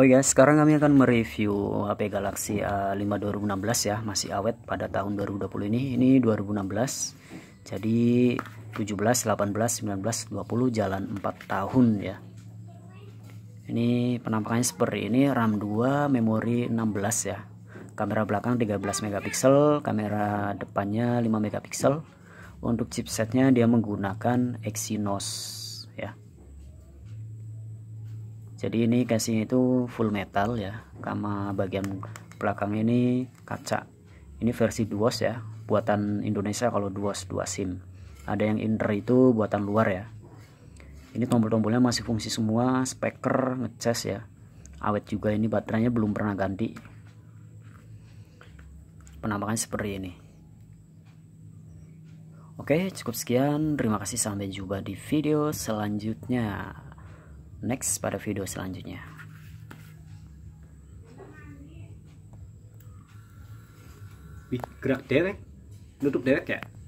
Oh ya, sekarang kami akan mereview HP Galaxy eh, A5 2016 ya, masih awet pada tahun 2020 ini. Ini 2016. Jadi 17, 18, 19, 20 jalan 4 tahun ya. Ini penampakannya seperti ini, RAM 2, memori 16 ya. Kamera belakang 13 megapiksel, kamera depannya 5 megapiksel. Untuk chipsetnya dia menggunakan Exynos ya jadi ini casing itu full metal ya sama bagian belakang ini kaca ini versi duos ya buatan Indonesia kalau duos dua sim ada yang inner itu buatan luar ya ini tombol-tombolnya masih fungsi semua speaker ngecas ya awet juga ini baterainya belum pernah ganti penampakan seperti ini Oke cukup sekian terima kasih sampai jumpa di video selanjutnya next pada video selanjutnya Wih, gerak derek. nutup derek ya?